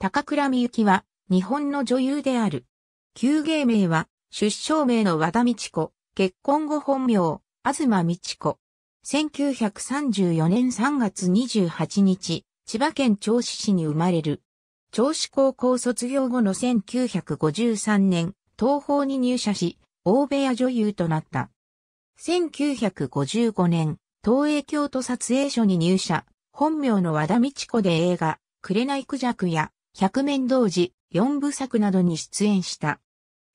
高倉美幸は、日本の女優である。旧芸名は、出生名の和田道子、結婚後本名、東道子。1934年3月28日、千葉県銚子市に生まれる。銚子高校卒業後の1953年、東宝に入社し、大部屋女優となった。1955年、東映京都撮影所に入社、本名の和田道子で映画、紅クジャクや百面同時、四部作などに出演した。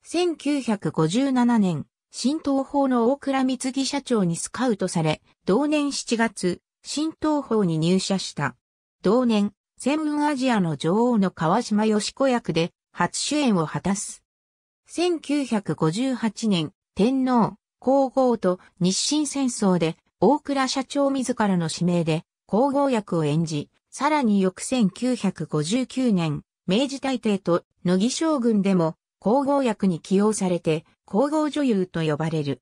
1957年、新東宝の大倉光義社長にスカウトされ、同年7月、新東宝に入社した。同年、専門アジアの女王の川島よし子役で初主演を果たす。1958年、天皇、皇后と日清戦争で大倉社長自らの指名で皇后役を演じ、さらに翌1959年、明治大帝と乃木将軍でも皇后役に起用されて皇后女優と呼ばれる。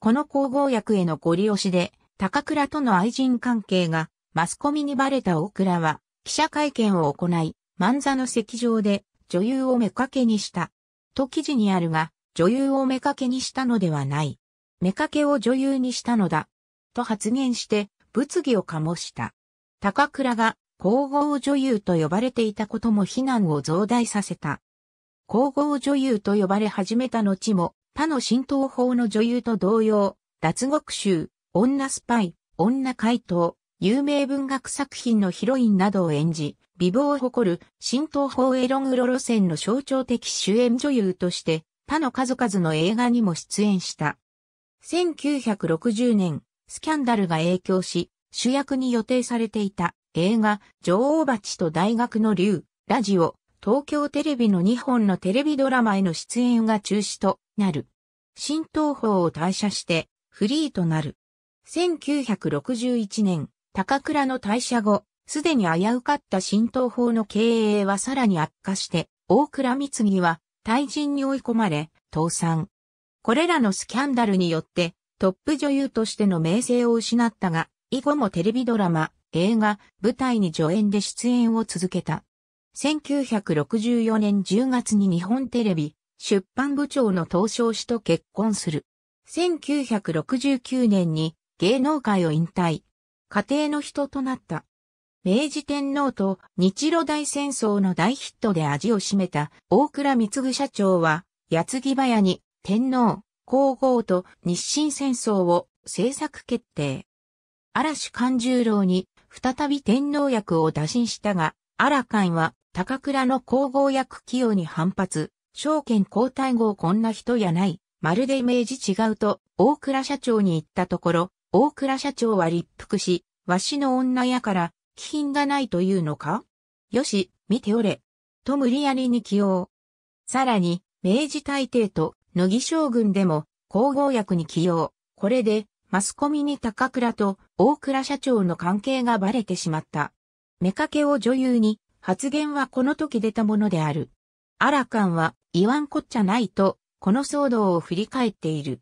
この皇后役へのご利用しで、高倉との愛人関係がマスコミにバレた大倉は記者会見を行い、万座の席上で女優を目かけにした。と記事にあるが、女優を目かけにしたのではない。目かけを女優にしたのだ。と発言して物議を醸した。高倉が皇后女優と呼ばれていたことも非難を増大させた。皇后女優と呼ばれ始めた後も、他の浸透法の女優と同様、脱獄集、女スパイ、女怪盗、有名文学作品のヒロインなどを演じ、美貌を誇る浸透法エログロ路線の象徴的主演女優として、他の数々の映画にも出演した。1960年、スキャンダルが影響し、主役に予定されていた映画、女王蜂と大学の竜、ラジオ、東京テレビの2本のテレビドラマへの出演が中止となる。新東宝を退社してフリーとなる。1961年、高倉の退社後、すでに危うかった新東宝の経営はさらに悪化して、大倉三次は退陣に追い込まれ、倒産。これらのスキャンダルによって、トップ女優としての名声を失ったが、以後もテレビドラマ、映画、舞台に助演で出演を続けた。1964年10月に日本テレビ、出版部長の東証氏と結婚する。1969年に芸能界を引退。家庭の人となった。明治天皇と日露大戦争の大ヒットで味を占めた大倉光社長は、矢継ぎ早に天皇、皇后と日清戦争を制作決定。嵐勘十郎に再び天皇役を打診したが、荒勘は高倉の皇后役起用に反発、証券交代後こんな人やない、まるでイメージ違うと大倉社長に言ったところ、大倉社長は立腹し、わしの女やから気品がないというのかよし、見ておれ。と無理やりに起用。さらに、明治大帝と乃木将軍でも、皇后役に起用。これで、マスコミに高倉と大倉社長の関係がバレてしまった。目かけを女優に、発言はこの時出たものである。アラカンは言わんこっちゃないと、この騒動を振り返っている。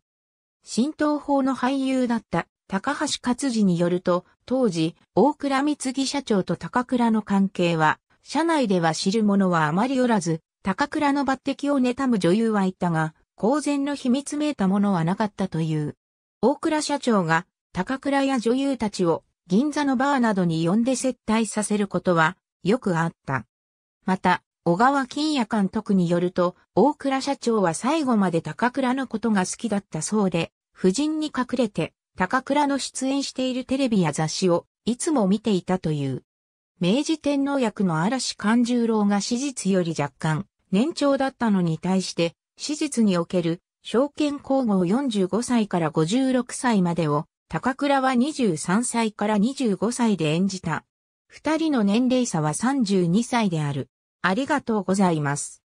新東法の俳優だった高橋克次によると、当時、大倉光木社長と高倉の関係は、社内では知る者はあまりおらず、高倉の抜擢を妬む女優はいたが、公然の秘密めいたものはなかったという。大倉社長が高倉や女優たちを銀座のバーなどに呼んで接待させることはよくあった。また、小川金也監督によると、大倉社長は最後まで高倉のことが好きだったそうで、夫人に隠れて、高倉の出演しているテレビや雑誌をいつも見ていたという。明治天皇役の嵐勘十郎が史実より若干年長だったのに対して、史実における証券皇后45歳から56歳までを、高倉は23歳から25歳で演じた。二人の年齢差は32歳である。ありがとうございます。